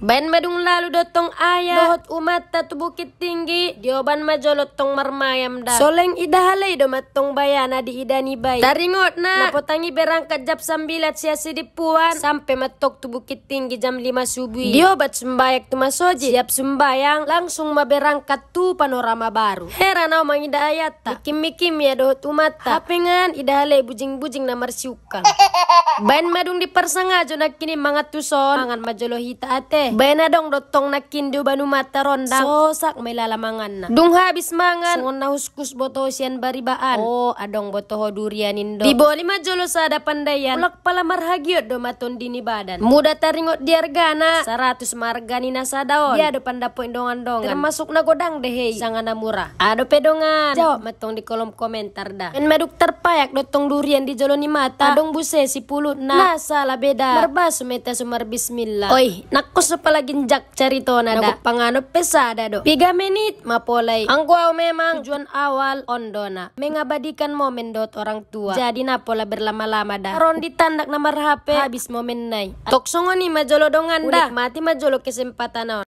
Ben madung lalu dotong ayah Dohot umat tatu bukit tinggi Dioban majolot tong marmayam da Soleng halai do matong bayana di idani bay Taringot na Napotangi berangkat jam sambilat sia sidipuan Sampai matok tu bukit tinggi jam lima subuh Diobat sumbayak tu masoji Siap sumbayang Langsung maberangkat tu panorama baru Heran au mangida ayat ta Mikim-mikim ya dohot umat ta idah halai bujing-bujing na marsiukang Ben madung di persengah nak kini mangat tuson Mangan majolo hita ate dong dotong do banu mata rondang. Sosak may lalamangan na. Dung habis mangan. Sungon na huskus boto siyan baribaan. Oh, adong boto ho durian indo. Di boli majolo sa pandayan. Ulak pala marhagyo do maton dini badan. Muda taringot diargana. Saratus margani na sa daon. Dia do pandapoin dongan-dongan. Termasuk na godang dehey. Sangan na murah. Ado pedongan. Jawab matong di kolom komentar da. En maduk terpayak dotong durian di jolo ni mata. Adong buse si pulut na. Nasa labeda. Marbas sumeta sumar bismillah. Oi, nakos palagindyak na da. pangano pesada do piga menit mapolay ang memang tujuan awal ondona mengabadikan momen dot orang tua jadi napola berlama-lama dah ron ditandak nomor HP habis momen nai toksongo ni majolo donganda mati majolo kesempatan